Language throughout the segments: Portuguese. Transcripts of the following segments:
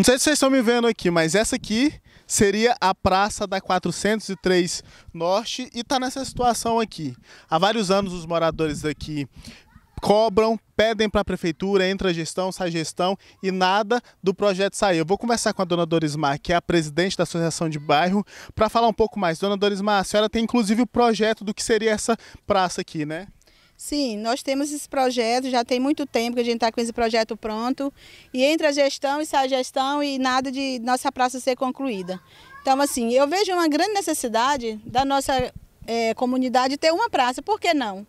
Não sei se vocês estão me vendo aqui, mas essa aqui seria a praça da 403 Norte e está nessa situação aqui. Há vários anos os moradores daqui cobram, pedem para a prefeitura, entra a gestão, sai a gestão e nada do projeto saiu. Eu vou conversar com a dona Dorismar, que é a presidente da associação de bairro, para falar um pouco mais. Dona Dorismar, a senhora tem inclusive o projeto do que seria essa praça aqui, né? Sim, nós temos esse projeto, já tem muito tempo que a gente está com esse projeto pronto. E entra a gestão e sai a gestão e nada de nossa praça ser concluída. Então, assim, eu vejo uma grande necessidade da nossa é, comunidade ter uma praça, por que não?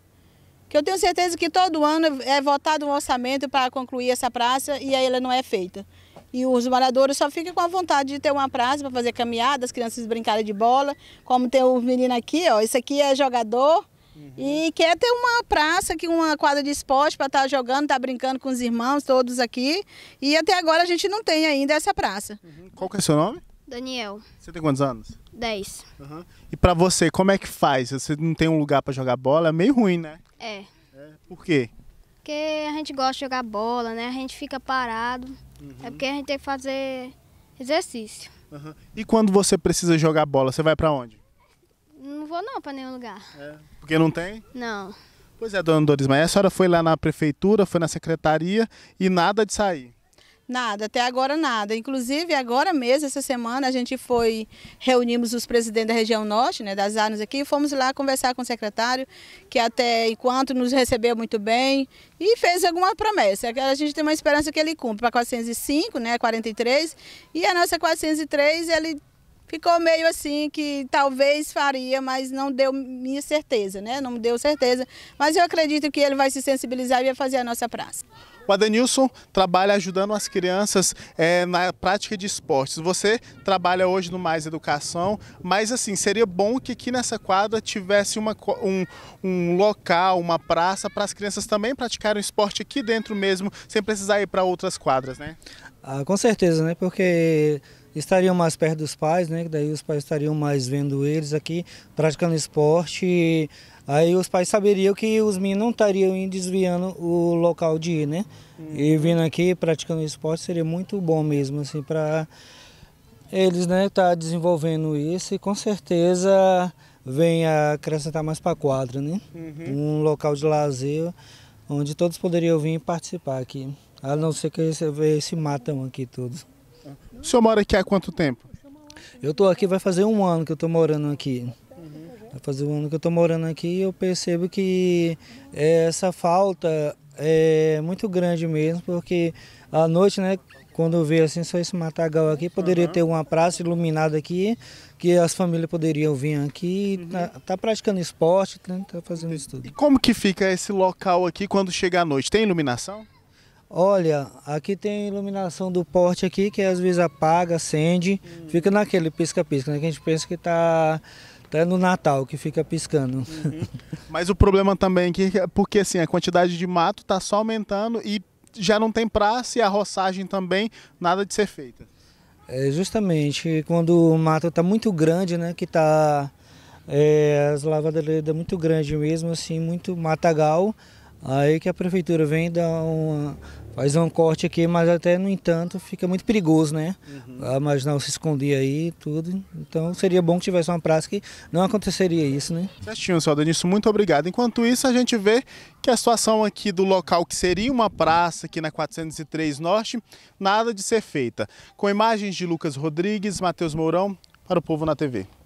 Que eu tenho certeza que todo ano é votado um orçamento para concluir essa praça e aí ela não é feita. E os moradores só ficam com a vontade de ter uma praça para fazer caminhadas, as crianças brincarem de bola. Como tem o menino aqui, ó, esse aqui é jogador, Uhum. E quer ter uma praça, que uma quadra de esporte para estar tá jogando, estar tá brincando com os irmãos todos aqui. E até agora a gente não tem ainda essa praça. Uhum. Qual que é seu nome? Daniel. Você tem quantos anos? Dez. Uhum. E para você, como é que faz? Você não tem um lugar para jogar bola? É meio ruim, né? É. é. Por quê? Porque a gente gosta de jogar bola, né? A gente fica parado. É uhum. porque a gente tem que fazer exercício. E quando você precisa jogar bola, você vai para onde? vou não para nenhum lugar. É, porque não tem? Não. Pois é, dona Doris, mas a senhora foi lá na prefeitura, foi na secretaria e nada de sair? Nada, até agora nada. Inclusive, agora mesmo, essa semana, a gente foi, reunimos os presidentes da região norte, né, das áreas aqui, e fomos lá conversar com o secretário, que até enquanto nos recebeu muito bem e fez alguma promessa. A gente tem uma esperança que ele cumpra para 405, né, 43, e a nossa 403, ele ficou meio assim que talvez faria, mas não deu minha certeza, né? Não deu certeza. Mas eu acredito que ele vai se sensibilizar e vai fazer a nossa praça. O Adenilson trabalha ajudando as crianças é, na prática de esportes. Você trabalha hoje no Mais Educação, mas assim, seria bom que aqui nessa quadra tivesse uma, um, um local, uma praça para as crianças também praticarem esporte aqui dentro mesmo, sem precisar ir para outras quadras, né? Ah, com certeza, né? Porque estariam mais perto dos pais, né? Que daí os pais estariam mais vendo eles aqui, praticando esporte. aí os pais saberiam que os meninos não estariam desviando o local de ir, né? Uhum. E vindo aqui praticando esporte seria muito bom mesmo, assim, para eles, né, estar tá desenvolvendo isso e com certeza vem a acrescentar mais para a quadra, né? Uhum. Um local de lazer onde todos poderiam vir participar aqui. A não ser que esse, esse matam aqui todos. O senhor mora aqui há quanto tempo? Eu estou aqui, vai fazer um ano que eu estou morando aqui. Vai fazer um ano que eu estou morando aqui e eu percebo que é, essa falta é muito grande mesmo, porque à noite, né, quando eu vejo assim, só esse matagal aqui, poderia uhum. ter uma praça iluminada aqui, que as famílias poderiam vir aqui, uhum. tá, tá, praticando esporte, tá, tá fazendo isso tudo. E como que fica esse local aqui quando chega à noite? Tem iluminação? Olha, aqui tem iluminação do porte aqui, que às vezes apaga, acende, hum. fica naquele pisca-pisca, né? Que a gente pensa que está até tá no Natal que fica piscando. Uhum. Mas o problema também é que, porque assim, a quantidade de mato está só aumentando e já não tem praça e a roçagem também, nada de ser feita. É justamente, quando o mato está muito grande, né, que está é, as lavadeiras muito grande mesmo, assim, muito matagal, Aí que a prefeitura vem dá uma, faz um corte aqui, mas até no entanto fica muito perigoso, né? Uhum. A marginal se esconder aí tudo. Então seria bom que tivesse uma praça que não aconteceria isso, né? Certinho, senhor Denilson, muito obrigado. Enquanto isso, a gente vê que a situação aqui do local que seria uma praça aqui na 403 Norte, nada de ser feita. Com imagens de Lucas Rodrigues, Matheus Mourão, para o Povo na TV.